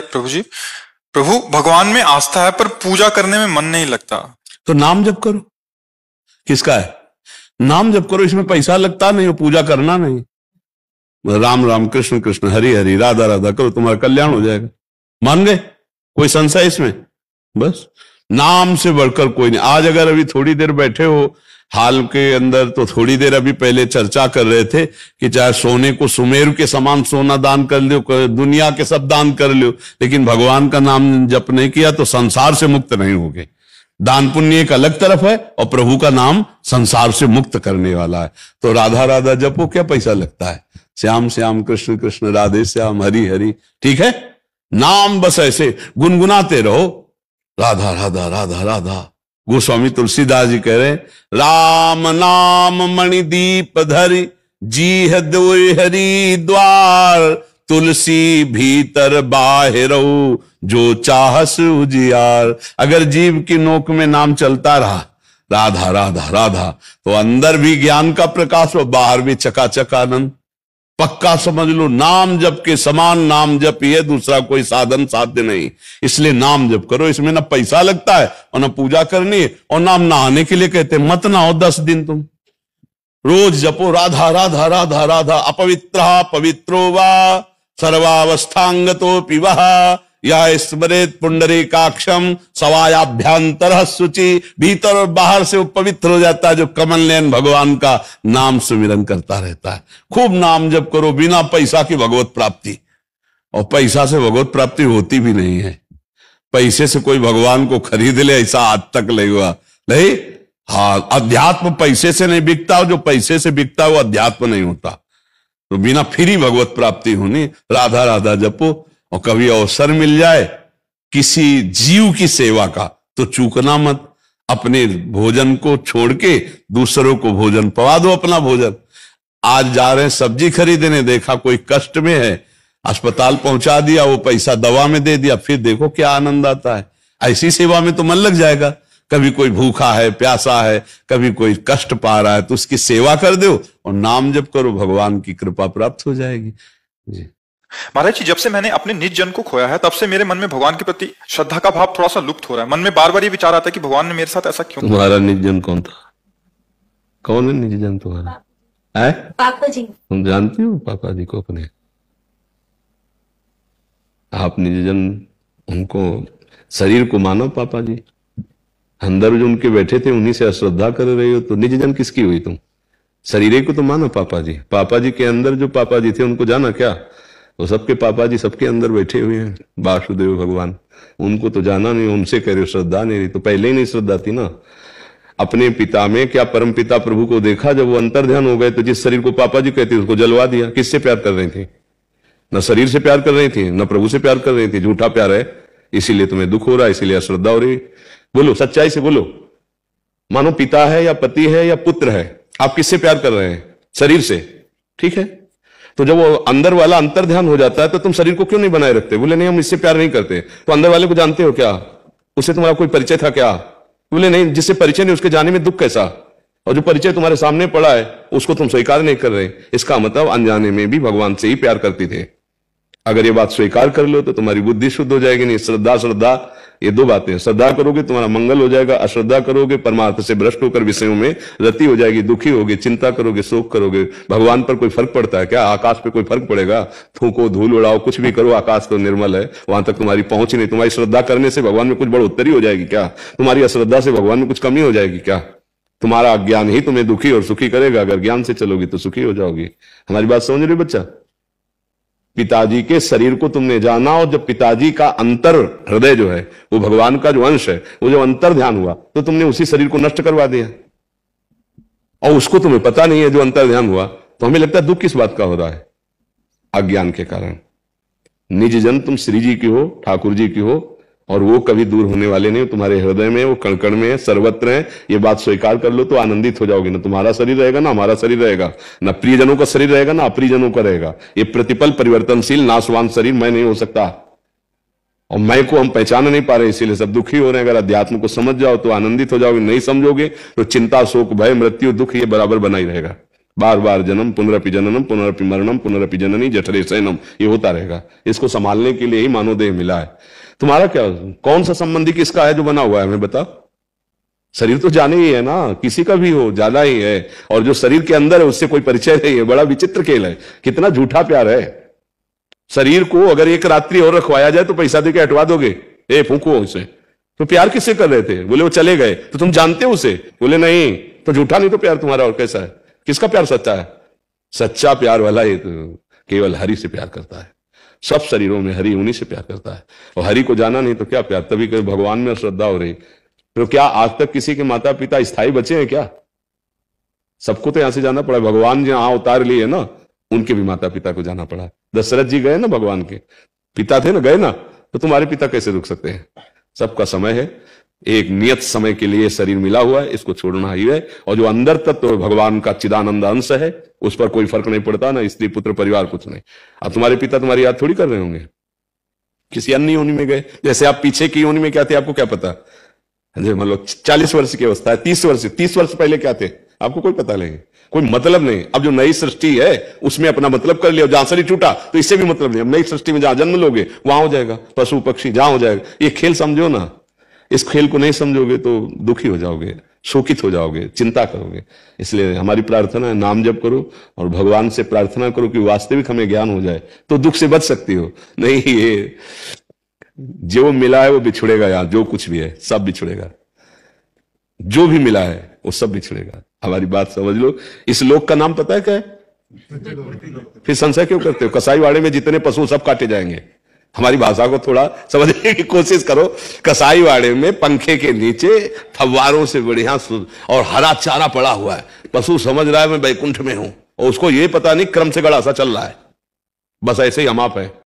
प्रभु जी प्रभु भगवान में आस्था है पर पूजा करने में मन नहीं लगता तो नाम जप करो किसका है नाम जप करो इसमें पैसा लगता नहीं और पूजा करना नहीं राम राम कृष्ण कृष्ण हरि हरि राधा राधा करो तुम्हारा कल्याण हो जाएगा मान गए कोई संशय इसमें बस नाम से बढ़कर कोई नहीं आज अगर अभी थोड़ी देर बैठे हो हाल के अंदर तो थोड़ी देर अभी पहले चर्चा कर रहे थे कि चाहे सोने को सुमेर के समान सोना दान कर लो दुनिया के सब दान कर लो लेकिन भगवान का नाम जप नहीं किया तो संसार से मुक्त नहीं गए दान पुण्य एक अलग तरफ है और प्रभु का नाम संसार से मुक्त करने वाला है तो राधा राधा जपो क्या पैसा लगता है श्याम श्याम कृष्ण कृष्ण राधे श्याम हरि हरि ठीक है नाम बस ऐसे गुनगुनाते रहो राधा राधा राधा राधा गोस्वामी तुलसीदास जी कह रहे राम नाम मणिदीप धरि जी हरि द्वार तुलसी भीतर बाहर जो चाहस उजियार अगर जीव की नोक में नाम चलता रहा राधा राधा राधा तो अंदर भी ज्ञान का प्रकाश और बाहर भी चकाचक आनंद पक्का समझ लो नाम जप के समान नाम जप ये दूसरा कोई साधन साध्य नहीं इसलिए नाम जप करो इसमें ना पैसा लगता है और ना पूजा करनी है और नाम नहाने के लिए कहते मत ना हो दस दिन तुम रोज जपो राधा राधा राधा राधा अपवित्र पवित्रो वा सर्वावस्थांग तो पिवा यह स्मृत पुंडरी काक्षम सवायाभ्यंतर सूचि भीतर और बाहर से वो पवित्र हो जाता है जो कमल नयन भगवान का नाम सुमिरन करता रहता है खूब नाम जब करो बिना पैसा की भगवत प्राप्ति और पैसा से भगवत प्राप्ति होती भी नहीं है पैसे से कोई भगवान को खरीद ले ऐसा आज तक नहीं हुआ नहीं हाँ अध्यात्म पैसे से नहीं बिकता जो पैसे से बिकता वो अध्यात्म नहीं होता तो बिना फिरी भगवत प्राप्ति होनी राधा राधा जपो और कभी अवसर मिल जाए किसी जीव की सेवा का तो चूकना मत अपने भोजन को छोड़ के दूसरों को भोजन पवा दो अपना भोजन आज जा रहे हैं सब्जी खरीदने देखा कोई कष्ट में है अस्पताल पहुंचा दिया वो पैसा दवा में दे दिया फिर देखो क्या आनंद आता है ऐसी सेवा में तो मन लग जाएगा कभी कोई भूखा है प्यासा है कभी कोई कष्ट पा रहा है तो उसकी सेवा कर दो और नाम जप करो भगवान की कृपा प्राप्त हो जाएगी जी महाराज जी जब से मैंने अपने निज जन को खोया है तब से मेरे मन में भगवान के प्रति श्रद्धा का भाव थोड़ा सा लुप्त हो रहा है मन में बार बार ये विचार आता है कि भगवान ने मेरे साथ ऐसा क्यों तुम्हारा निज जन कौन था कौन है निज जन तुम्हारा है पापा जी तुम जानती हो पापा जी को अपने आप निज जन उनको शरीर को मानो पापा जी अंदर जो उनके बैठे थे उन्हीं से अश्रद्धा कर रहे हो तो निज जन किसकी हुई तुम शरीर को तो मानो पापा जी पापा जी के अंदर जो पापा जी थे उनको जाना क्या तो सबके पापा जी सबके अंदर बैठे हुए हैं वासुदेव भगवान उनको तो जाना नहीं उनसे कह रहे श्रद्धा नहीं रही तो पहले ही नहीं श्रद्धा थी ना अपने पिता में क्या परम पिता प्रभु को देखा जब वो अंतर ध्यान हो गए तो जिस शरीर को पापा जी कहते उसको जलवा दिया किससे प्यार कर रही थी न शरीर से प्यार कर रही थी न प्रभु से प्यार कर रही थी झूठा प्यार है इसीलिए तुम्हें दुख हो रहा है इसीलिए अश्रद्धा हो रही बोलो सच्चाई से बोलो मानो पिता है या पति है या पुत्र है आप किससे प्यार कर रहे हैं शरीर से ठीक है तो जब वो अंदर वाला अंतर ध्यान हो जाता है तो तुम शरीर को क्यों नहीं बनाए रखते बोले नहीं हम इससे प्यार नहीं करते तो अंदर वाले को जानते हो क्या उससे तुम्हारा कोई परिचय था क्या बोले नहीं जिससे परिचय नहीं उसके जाने में दुख कैसा और जो परिचय तुम्हारे सामने पड़ा है उसको तुम स्वीकार नहीं कर रहे इसका मतलब अनजाने में भी भगवान से ही प्यार करते थे अगर ये बात स्वीकार कर लो तो तुम्हारी बुद्धि शुद्ध हो जाएगी नहीं श्रद्धा श्रद्धा ये दो बातें हैं श्रद्धा करोगे तुम्हारा मंगल हो जाएगा अश्रद्धा करोगे परमार्थ से भ्रष्ट होकर विषयों में रति हो जाएगी दुखी होगे चिंता करोगे शोक करोगे भगवान पर कोई फर्क पड़ता है क्या आकाश पर कोई फर्क पड़ेगा थूको धूल उड़ाओ कुछ भी करो आकाश तो निर्मल है वहां तक तुम्हारी पहुंच नहीं तुम्हारी श्रद्धा करने से भगवान में कुछ बढ़ोत्तरी हो जाएगी क्या तुम्हारी अश्रद्धा से भगवान में कुछ कमी हो जाएगी क्या तुम्हारा ज्ञान ही तुम्हें दुखी और सुखी करेगा अगर ज्ञान से चलोगी तो सुखी हो जाओगी हमारी बात समझ रही बच्चा पिताजी के शरीर को तुमने जाना और जब पिताजी का अंतर हृदय जो है वो भगवान का जो अंश है वो जब अंतर ध्यान हुआ तो तुमने उसी शरीर को नष्ट करवा दिया और उसको तुम्हें पता नहीं है जो अंतर ध्यान हुआ तो हमें लगता है दुख किस बात का हो रहा है अज्ञान के कारण निज जन तुम श्री जी की हो ठाकुर जी की हो और वो कभी दूर होने वाले नहीं तुम्हारे हृदय में वो कणकण में है सर्वत्र है ये बात स्वीकार कर लो तो आनंदित हो जाओगे ना तुम्हारा शरीर रहेगा ना हमारा शरीर रहेगा ना प्रियजनों का शरीर रहेगा ना अप्रियजनों का रहेगा ये प्रतिपल परिवर्तनशील नाशवान शरीर मैं नहीं हो सकता और मैं को हम पहचान नहीं पा रहे इसीलिए सब दुखी हो रहे हैं अगर अध्यात्म को समझ जाओ तो आनंदित हो जाओगे नहीं समझोगे तो चिंता शोक भय मृत्यु दुख ये बराबर बना ही रहेगा बार बार जन्म पुनरपि जननम पुनरपि मरणम पुनरपि जननी जठरे सैनम ये होता रहेगा इसको संभालने के लिए ही मानव देह मिला है तुम्हारा क्या कौन सा संबंधी किसका है जो बना हुआ है हमें बता शरीर तो जाने ही है ना किसी का भी हो जाना ही है और जो शरीर के अंदर है उससे कोई परिचय नहीं है बड़ा विचित्र खेल है कितना झूठा प्यार है शरीर को अगर एक रात्रि और रखवाया जाए तो पैसा के हटवा दोगे ए फूको उसे तो प्यार किससे कर रहे थे बोले वो चले गए तो तुम जानते हो उसे बोले नहीं तो झूठा नहीं तो प्यार तुम्हारा और कैसा है किसका प्यार सच्चा है सच्चा प्यार वाला ये तो केवल हरि से प्यार करता है सब शरीरों में हरि उन्हीं से प्यार करता है और हरि को जाना नहीं तो क्या प्यार तभी कभी भगवान में श्रद्धा हो रही तो क्या आज तक किसी के माता पिता स्थायी बचे हैं क्या सबको तो यहां से जाना पड़ा भगवान जहां उतार लिए ना उनके भी माता पिता को जाना पड़ा दशरथ जी गए ना भगवान के पिता थे ना गए ना तो तुम्हारे पिता कैसे रुक सकते हैं सबका समय है एक नियत समय के लिए शरीर मिला हुआ है इसको छोड़ना ही है और जो अंदर तत्व तो भगवान का चिदानंद अंश है उस पर कोई फर्क नहीं पड़ता ना स्त्री पुत्र परिवार कुछ नहीं अब तुम्हारे पिता तुम्हारी याद थोड़ी कर रहे होंगे किसी अन्य योनि में गए जैसे आप पीछे की योनि में क्या थे आपको क्या पता मान मतलब लो चालीस वर्ष की अवस्था है तीस वर्ष तीस वर्ष पहले क्या थे आपको कोई पता नहीं कोई मतलब नहीं अब जो नई सृष्टि है उसमें अपना मतलब कर लिया जहां शरीर टूटा तो इससे भी मतलब नहीं अब नई सृष्टि में जहां जन्म लोगे वहां हो जाएगा पशु पक्षी जहां हो जाएगा ये खेल समझो ना इस खेल को नहीं समझोगे तो दुखी हो जाओगे शोकित हो जाओगे चिंता करोगे इसलिए हमारी प्रार्थना है नाम जब करो और भगवान से प्रार्थना करो कि वास्तविक हमें ज्ञान हो जाए तो दुख से बच सकती हो नहीं ये जो मिला है वो बिछुड़ेगा यार जो कुछ भी है सब बिछुड़ेगा जो भी मिला है वो सब बिछड़ेगा हमारी बात समझ लो इस लोक का नाम पता है क्या है फिर संशय क्यों करते हो कसाईवाड़े में जितने पशु सब काटे जाएंगे हमारी भाषा को थोड़ा समझने की कोशिश करो कसाईवाड़े में पंखे के नीचे फव्वारों से बढ़िया और हरा चारा पड़ा हुआ है पशु समझ रहा है मैं बैकुंठ में हूं और उसको ये पता नहीं क्रम से गड़ा सा चल रहा है बस ऐसे ही हम आप है